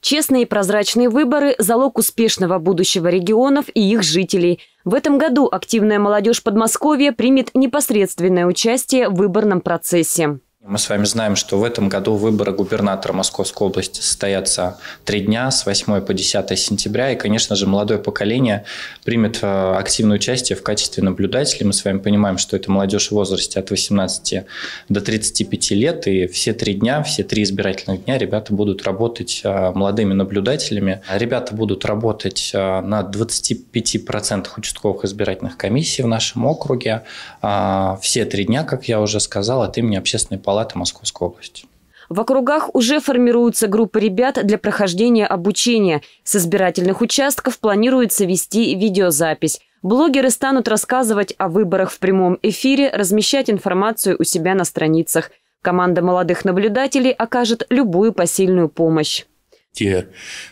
Честные и прозрачные выборы – залог успешного будущего регионов и их жителей. В этом году активная молодежь Подмосковья примет непосредственное участие в выборном процессе. Мы с вами знаем, что в этом году выборы губернатора Московской области состоятся три дня, с 8 по 10 сентября. И, конечно же, молодое поколение примет э, активное участие в качестве наблюдателей. Мы с вами понимаем, что это молодежь в возрасте от 18 до 35 лет. И все три дня, все три избирательных дня ребята будут работать э, молодыми наблюдателями. Ребята будут работать э, на 25% участковых избирательных комиссий в нашем округе. А, все три дня, как я уже сказал, от имени общественной палаты палаты Московской области. В округах уже формируются группы ребят для прохождения обучения. С избирательных участков планируется вести видеозапись. Блогеры станут рассказывать о выборах в прямом эфире, размещать информацию у себя на страницах. Команда молодых наблюдателей окажет любую посильную помощь те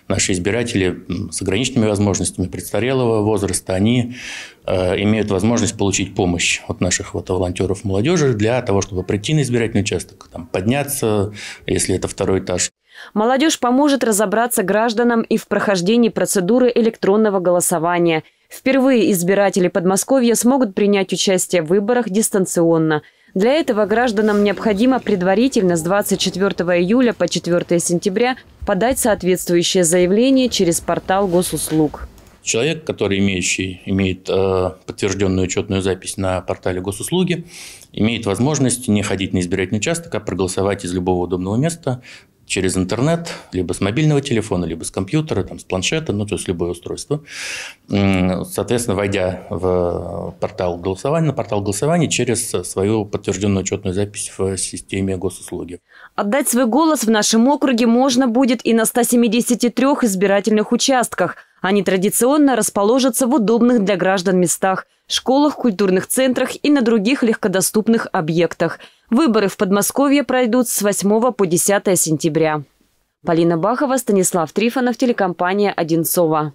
наши избиратели с ограниченными возможностями престарелого возраста, они э, имеют возможность получить помощь от наших вот, волонтеров молодежи для того, чтобы прийти на избирательный участок, там, подняться, если это второй этаж. Молодежь поможет разобраться гражданам и в прохождении процедуры электронного голосования. Впервые избиратели Подмосковья смогут принять участие в выборах дистанционно – для этого гражданам необходимо предварительно с 24 июля по 4 сентября подать соответствующее заявление через портал госуслуг. Человек, который имеющий, имеет э, подтвержденную учетную запись на портале госуслуги, имеет возможность не ходить на избирательный участок, а проголосовать из любого удобного места через интернет, либо с мобильного телефона, либо с компьютера, там, с планшета, ну, то есть любое устройство. Соответственно, войдя в портал голосования, на портал голосования через свою подтвержденную учетную запись в системе госуслуги. Отдать свой голос в нашем округе можно будет и на 173 избирательных участках – они традиционно расположатся в удобных для граждан местах, школах, культурных центрах и на других легкодоступных объектах. Выборы в Подмосковье пройдут с 8 по 10 сентября. Полина Бахова, Станислав Трифонов, телекомпания «Одинцова».